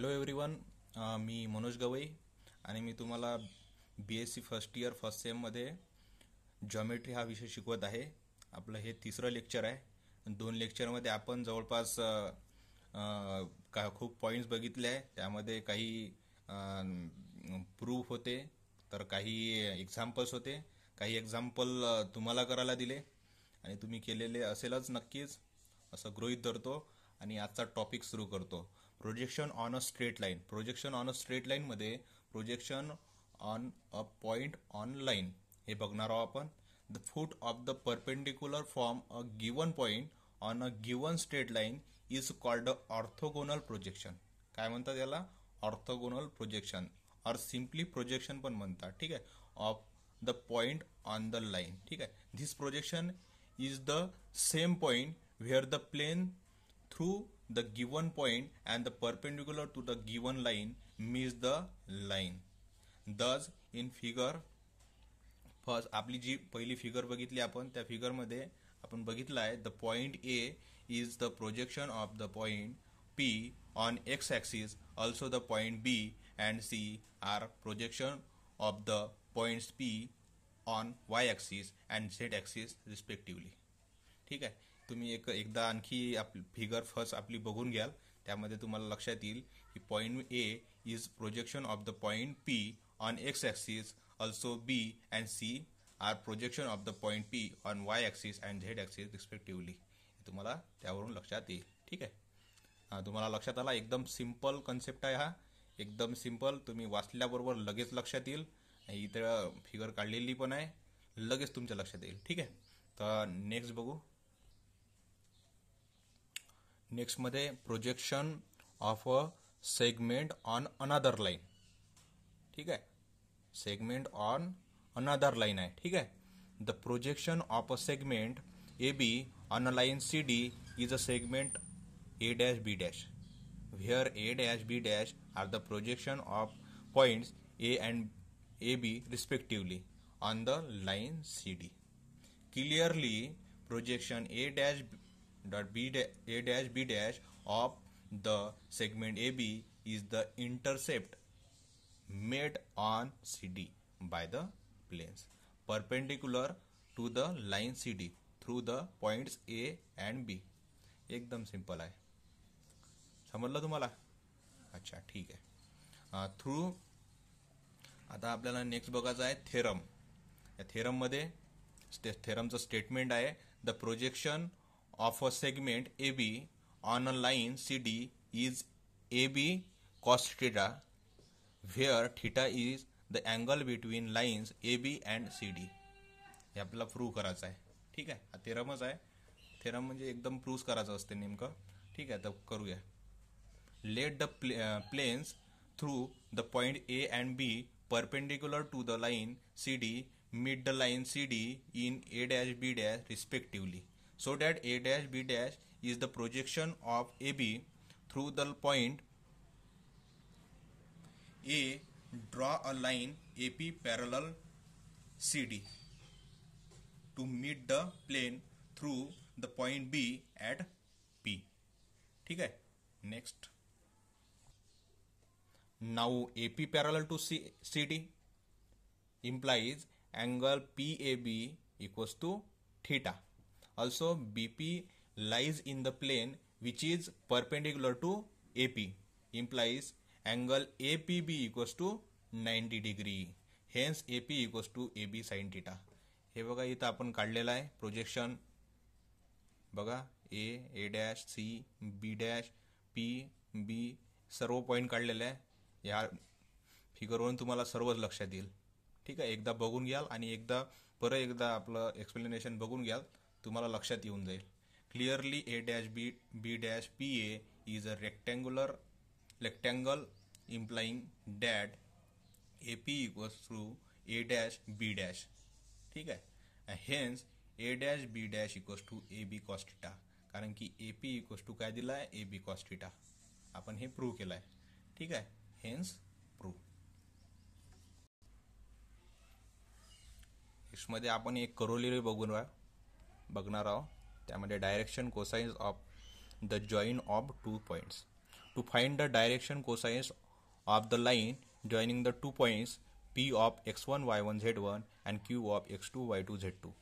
Hello everyone uh, मी मनोज गवई आणि मी तुम्हाला B S C first year first सेममध्ये जॉमेट्री हा विषय शिकवत आहे आपलं हे तिसरं लेक्चर आहे दोन लेक्चरमध्ये आपण जवळपास uh, uh, का खूप पॉईंट्स बघितले आहे त्यामध्ये काही प्रूफ होते तर काही एक्झाम्पल्स होते काही एक्झाम्पल तुम्हाला करायला दिले आणि तुम्ही केलेले असेलच नक्कीच असं गृहित धरतो आणि आजचा टॉपिक सुरू करतो projection on a straight line projection on a straight लाईनमध्ये projection on a point on line हे बघणार आहोत आपण the foot of the perpendicular form a given point on a given straight line is called orthogonal projection काय म्हणतात याला orthogonal projection or simply projection पण म्हणतात ठीक आहे of the point on the line ठीक आहे this projection is the same point where the plain through the given point and the perpendicular to the given line meets the line. Thus, in figure, first, आपली जी पहली figure बगितली आपन, त्या figure मदे, आपन बगितला the point A is the projection of the point P on x-axis, also the point B and C are projection of the points P on y-axis and z-axis respectively. ठीक है? तुम्ही एक एकदा आणखी आप फिगर फर्स्ट आपली बघून घ्याल त्यामध्ये तुम्हाला लक्षात येईल की point A is projection of the point P on x axis also B and C are projection of the point P on Y axis and Z axis respectively तुम्हाला त्यावरून लक्षात येईल ठीक आहे हां तुम्हाला लक्षात आला एकदम सिम्पल कन्सेप्ट आहे हा एकदम सिम्पल तुम्ही वाचल्याबरोबर लगेच लक्षात येईल इथं फिगर काढलेली पण आहे लगेच तुमच्या लक्षात येईल ठीक आहे तर नेक्स्ट बघू नेक्स्टमध्ये projection of a segment on another line ठीक आहे सेगमेंट ऑन अनादर लाईन आहे ठीक आहे the projection of a segment A B on a line C D is a segment A dash B dash where A dash B dash are the projection of points A and A B respectively on the line C D clearly projection A dash dot b a dash b dash of the segment AB is the intercept made on CD by the planes perpendicular to the line CD through the points A and B एकदम simple आहे समजलं तुम्हाला अच्छा ठीक आहे through आता आपल्याला next बघायचं आहे थेरम या थेरममध्ये स्टे थेरमचं स्टेटमेंट आहे the projection of a segment AB on a line CD is AB cos theta where theta is the angle between lines A B and C D हे आपल्याला प्रूव्ह करायचं आहे ठीक आहे हा थेरमच आहे थेरम म्हणजे एकदम प्रूव्ह करायचं असते नेमकं ठीक आहे तर करूया let the play planes through the point A and B perpendicular to the line C D meet the line C D in A dash B dash respectively so that a dash b dash is the projection of AB through the point A draw a line AP parallel CD to meet the plane through the point B at P ठीक है next now AP parallel to C, CD implies angle PAB equals to theta Also, BP lies in the plane which is perpendicular to AP implies angle APB equals to 90 degree. Hence, AP equals to AB sin theta. हे बघा इथं आपण काढलेलं आहे projection बघा A A dash C B dash P B सर्व point काढलेलं आहे या फिगरवरून तुम्हाला सर्वच लक्षात येईल ठीक आहे एकदा बघून घ्याल आणि एकदा परत एकदा आपलं एक्सप्लेनेशन बघून घ्याल तुम्हारा लक्षा यून जाए clearly A dash B B dash P A is a rectangular rectangle implying that A P equals to A dash B dash ठीक है hence A dash B dash equals to A B cos theta कारण की ए P equals to का दिला ए B कॉस्टिटा अपन ये prove के लिए ठीक है हेन्स प्रूव इसमें आप एक बगुन रहा Bagnarao त्यामध्ये direction cosines of the join of two points to find the direction cosines of the line joining the two points P of x one y one z one and Q of x two y two z two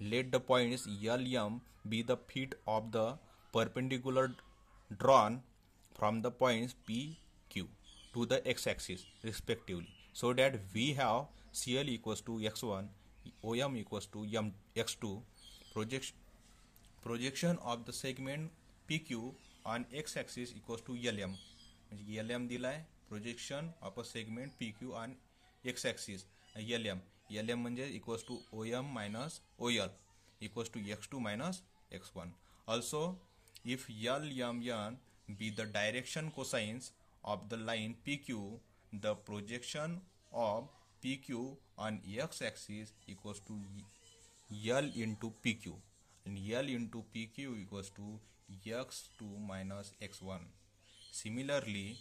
let the points L M be the feet of the perpendicular drawn from the points P Q to the x axis respectively so that we have C L equals to x one O M equals to M x two projection projection the segment segment Q on x x axis to L M म्हणजे L M दिला projection of a segment P Q on x axis L M L M म्हणजे equals to O M minus O L equals to x two minus x one also if L M N be the direction cosines of the line P Q the projection of P Q on x axis equals to L into PQ and L into PQ equals to x2 minus x1. Similarly,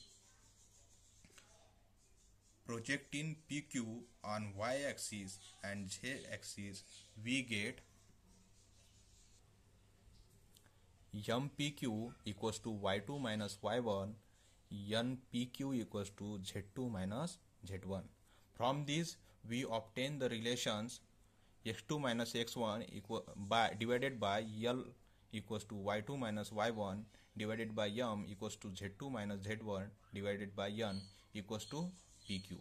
projecting PQ on y-axis and z-axis we get MPQ equals to y2 minus y1 NPQ equals to z2 minus z1. From this we obtain the relations x two minus x one इक्व by divided by L equals to y two minus y one divided by M equals to z two minus z one divided by N equals to P Q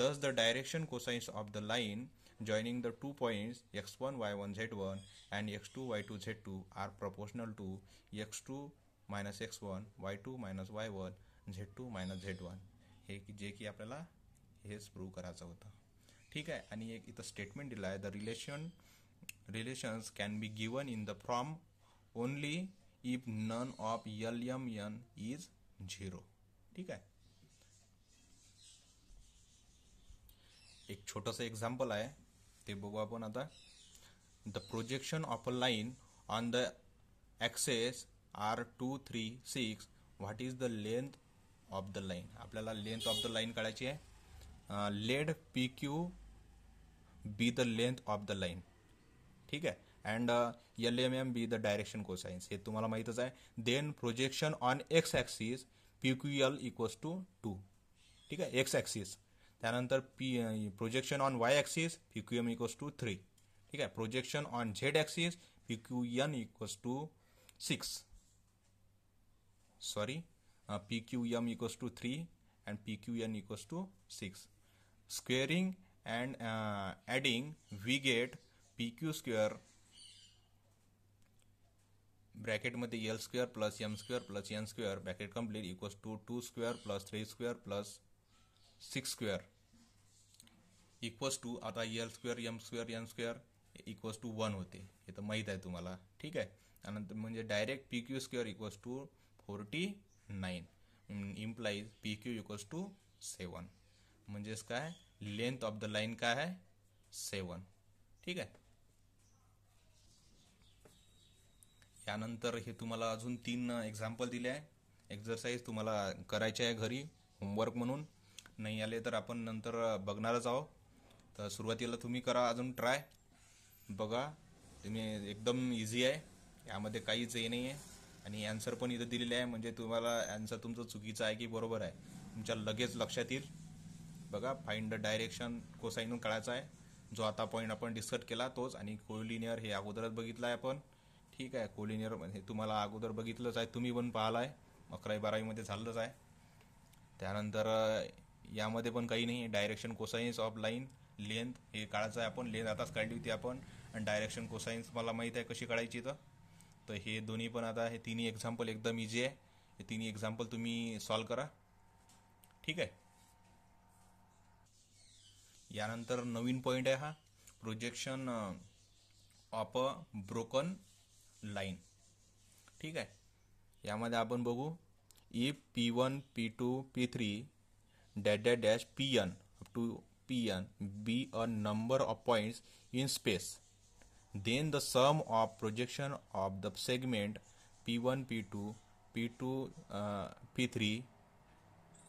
thus the direction cosines of the line joining the two points x one y one z one and x two y two z two are proportional to x two minus x one Y two minus y one z two minus z one हे जे की आपल्याला हेच prove करायचं होतं ठीक आहे आणि एक इथं स्टेटमेंट दिला आहे the relation relations can be given in the from only if none of L M N is zero ठीक आहे एक छोटस एक्झाम्पल आहे ते बघू आपण आता the projection of a line on the axes are two three six what is the length of the line आपल्याला लेंथ ऑफ द लाईन काढायची आहे let P Q be the length of the line ठीक आहे and L M M be the direction cosines हे तुम्हाला माहीतच आहे then projection on x axis P Q L equals to two ठीक आहे एक्स ॲक्सिस त्यानंतर P projection on Y axis P Q M equals to three ठीक आहे projection on z axis P Q N equals to six sorry P Q M equals to three and P Q N equals to six squaring and uh, adding we get pq square ब्रॅकेटमध्ये L square plus M square plus N square bracket complete equals to two square plus three square plus six square equals to आता L square M square N square equals to one होते हे तर माहीत आहे तुम्हाला ठीक आहे त्यानंतर म्हणजे direct P Q square equals to forty nine implies P Q equals to seven म्हणजेच काय लेंथ ऑफ द लाइन का है सेवन ठीक आहे यानंतर हे तुम्हाला अजून तीन एक्झाम्पल दिले आहे एक्झरसाईज तुम्हाला करायचे आहे घरी होमवर्क म्हणून नाही आले तर आपण नंतर बघणारच आहोत तर सुरुवातीला तुम्ही करा अजून ट्राय बघा तुम्ही एकदम इझी आहे यामध्ये काहीच हे नाही आहे आणि ॲन्सर पण इथं दिलेले आहे म्हणजे तुम्हाला ॲन्सर तुमचं चुकीचं आहे की बरोबर आहे तुमच्या लगेच लक्षात येईल बघा फाईंड द डायरेक्शन कोसाईनून काढायचा आहे जो आता पॉईंट आपण डिस्कट केला तोच आणि कोलिनियर हे अगोदरच बघितलं आहे आपण ठीक आहे कोलिनियर हे म्हणजे तुम्हाला अगोदर बघितलंच आहे तुम्ही पण पाहिला आहे अकरावी बारावीमध्ये झालंच आहे त्यानंतर यामध्ये पण काही नाही direction cosines of line length हे काढायचं आहे आपण लेंथ आताच काढली होती आपण आणि डायरेक्शन कोसाईन्स मला माहीत आहे कशी काढायची तर तर हे दोन्ही पण आता हे तिन्ही एक्झाम्पल एकदम इझी आहे हे तिन्ही एक्झाम्पल तुम्ही सॉल्व करा ठीक आहे यानंतर नवीन पॉइंट है हा projection of a broken line ठीक है यह आपण बघू if P one P two P three that dash dash P N to P N be a number of points in space then the sum of projection of the segment P one P two P two P three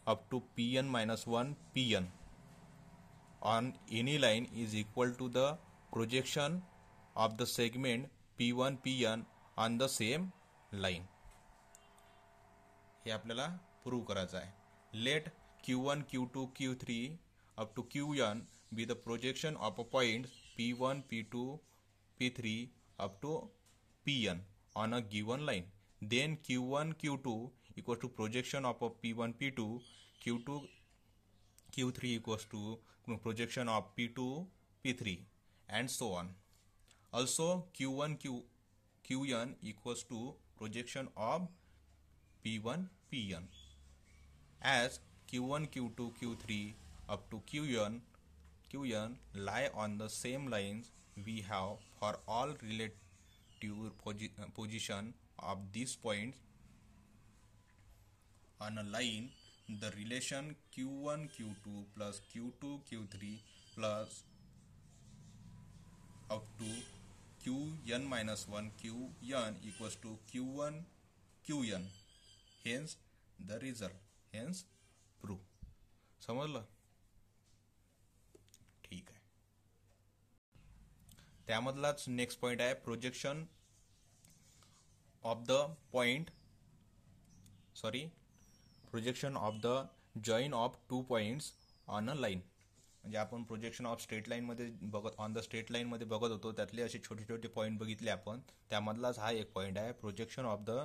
up to P N minus one P N on line is equal to the projection of the segment P one P N on the same line हे आपल्याला प्रूव्ह करायचं आहे let Q one Q two Q three up to Q N be the projection of a point P one P two P three up to P N on a given line then Q one Q two equals to projection of a P one P two Q two Q three equals to projection of P2, P3 and so on. Also Q1, Q, Qn equals to projection of P1, Pn as Q1, Q2, Q3 up to Qn, Qn lie on the same lines we have for all relative posi position of these points on a line the relation Q one Q two plus Q two Q three plus up to Q N minus one Q N equals to Q one Q N hence the result hence prove समजलं ठीक आहे त्यामधलाच next point आहे projection of the point sorry projection of the join of two points on a line म्हणजे आपण projection of straight लाईनमध्ये बघत on the straight लाईनमध्ये बघत होतो त्यातले असे छोटे छोटे पॉईंट बघितले आपण त्यामधलाच हा एक पॉईंट आहे projection of the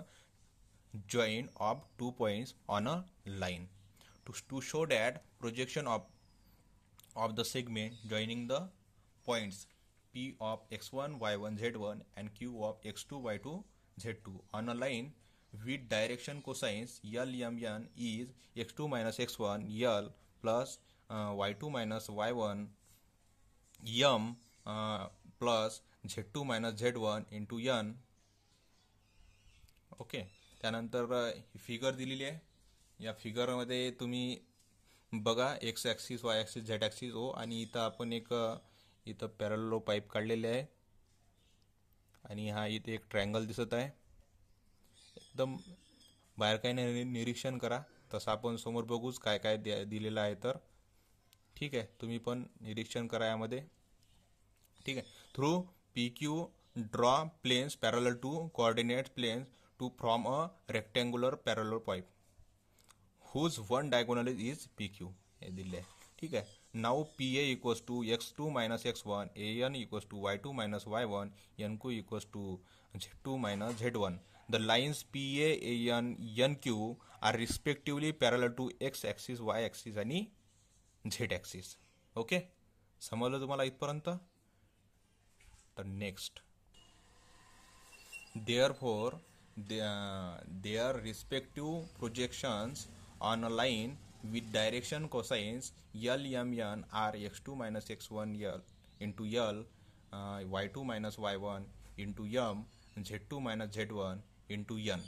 join of two points on a line to to show that projection of of the segment joining the points P of x one y one z one and Q of x two y two z two on a line direction L N is x two minus x one L plus y two minus y one M plus z two minus z one in to N okay त्यानंतर ही uh, figure दिलेली आहे या फिगरमध्ये तुम्ही बघा x axis y axis z axis O आणि इथं आपण एक uh, इथं पॅरलो पाईप काढलेले आहे आणि हा इथे एक ट्रँगल दिसत आहे एकदम बाहेर काही नाही निरीक्षण करा तसं आपण समोर बघूच काय काय दिलेलं आहे तर ठीक आहे तुम्ही पण निरीक्षण करा यामध्ये ठीक आहे through P Q draw planes parallel to coordinate planes to from a rectangular parallelepiped whose one diagonal is P Q हे दिले आहे ठीक आहे नाव P A equals to x two minus x one A N equals to y two minus y one N Q equals to z two minus z one The lines PA, AN, NQ are respectively parallel to X axis, Y axis आणि Z axis. Okay समजलं तुम्हाला इथपर्यंत तर next therefore their respective projections on a line with direction cosines L M N are x two minus x one L into L y two minus y one into M z two minus z one into n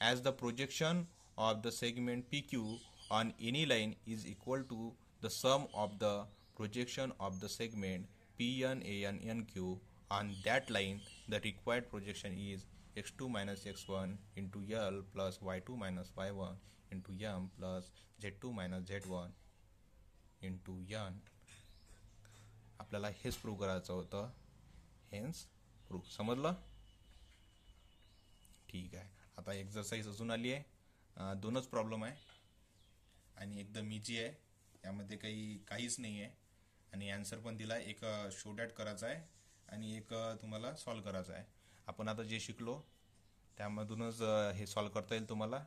as the projection of the segment PQ on any line is equal to the sum of the projection of the segment PN, AN, NQ on that line the required projection is x2 minus x1 into L plus y2 minus y1 into M plus z2 minus z1 into N आपल्याला हेच prove करायचं होतं hence prove समजलं ठीक आहे आता exercise अजून आली आहे दोनच प्रॉब्लेम आहे आणि एकदम इजी आहे यामध्ये काही काहीच नाही आहे आणि ॲन्सर पण दिला आहे एक ॲट करायचा आहे आणि एक तुम्हाला सॉल्व करायचा आहे आपण आता जे शिकलो त्यामधूनच हे सॉल्व करता येईल तुम्हाला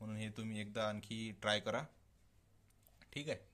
म्हणून हे तुम्ही एकदा आणखी ट्राय करा ठीक आहे